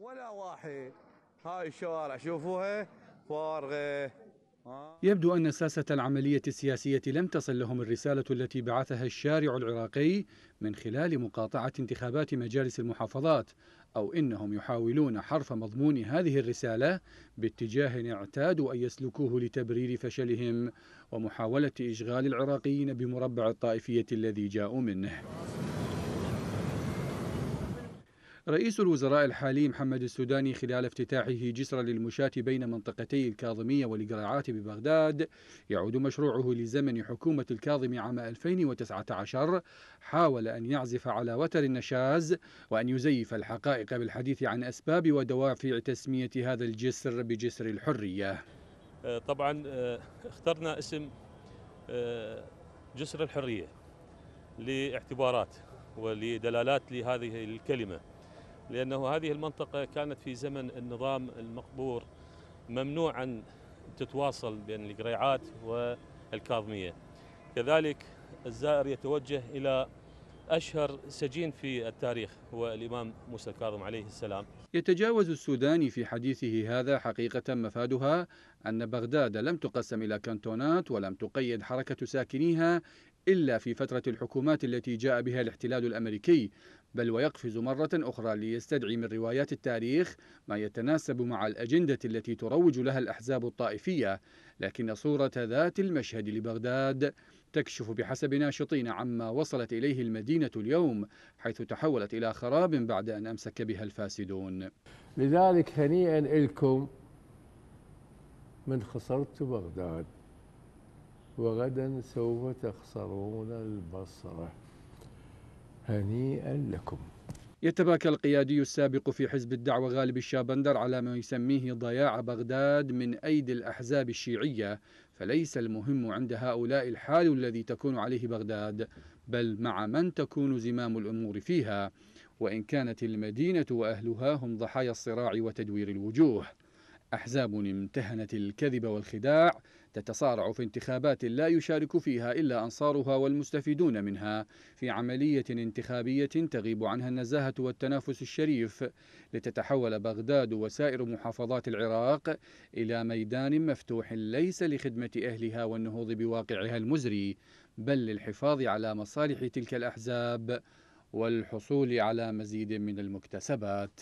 ولا واحد هاي الشوارع شوفوها فارغة يبدو أن ساسة العملية السياسية لم تصل لهم الرسالة التي بعثها الشارع العراقي من خلال مقاطعة انتخابات مجالس المحافظات أو إنهم يحاولون حرف مضمون هذه الرسالة باتجاه اعتادوا أن يسلكوه لتبرير فشلهم ومحاولة إشغال العراقيين بمربع الطائفية الذي جاءوا منه رئيس الوزراء الحالي محمد السوداني خلال افتتاحه جسر للمشاة بين منطقتي الكاظمية والإقراعات ببغداد يعود مشروعه لزمن حكومة الكاظم عام 2019 حاول أن يعزف على وتر النشاز وأن يزيف الحقائق بالحديث عن أسباب ودوافع تسمية هذا الجسر بجسر الحرية آه، طبعا آه، اخترنا اسم آه، جسر الحرية لاعتبارات ولدلالات لهذه الكلمة لأنه هذه المنطقة كانت في زمن النظام المقبور ممنوع أن تتواصل بين القريعات والكاظمية كذلك الزائر يتوجه إلى أشهر سجين في التاريخ هو الإمام موسى الكاظم عليه السلام يتجاوز السوداني في حديثه هذا حقيقة مفادها أن بغداد لم تقسم إلى كانتونات ولم تقيد حركة ساكنيها إلا في فترة الحكومات التي جاء بها الاحتلال الأمريكي بل ويقفز مرة أخرى ليستدعي من روايات التاريخ ما يتناسب مع الأجندة التي تروج لها الأحزاب الطائفية لكن صورة ذات المشهد لبغداد تكشف بحسب ناشطين عما وصلت إليه المدينة اليوم حيث تحولت إلى خراب بعد أن أمسك بها الفاسدون لذلك هنيئا لكم من خسرت بغداد وغدا سوف تخسرون البصرة هنيئا لكم يتباكى القيادي السابق في حزب الدعوة غالب الشابندر على ما يسميه ضياع بغداد من أيدي الأحزاب الشيعية فليس المهم عند هؤلاء الحال الذي تكون عليه بغداد بل مع من تكون زمام الأمور فيها وإن كانت المدينة وأهلها هم ضحايا الصراع وتدوير الوجوه أحزاب امتهنت الكذب والخداع تتصارع في انتخابات لا يشارك فيها إلا أنصارها والمستفيدون منها في عملية انتخابية تغيب عنها النزاهة والتنافس الشريف لتتحول بغداد وسائر محافظات العراق إلى ميدان مفتوح ليس لخدمة أهلها والنهوض بواقعها المزري بل للحفاظ على مصالح تلك الأحزاب والحصول على مزيد من المكتسبات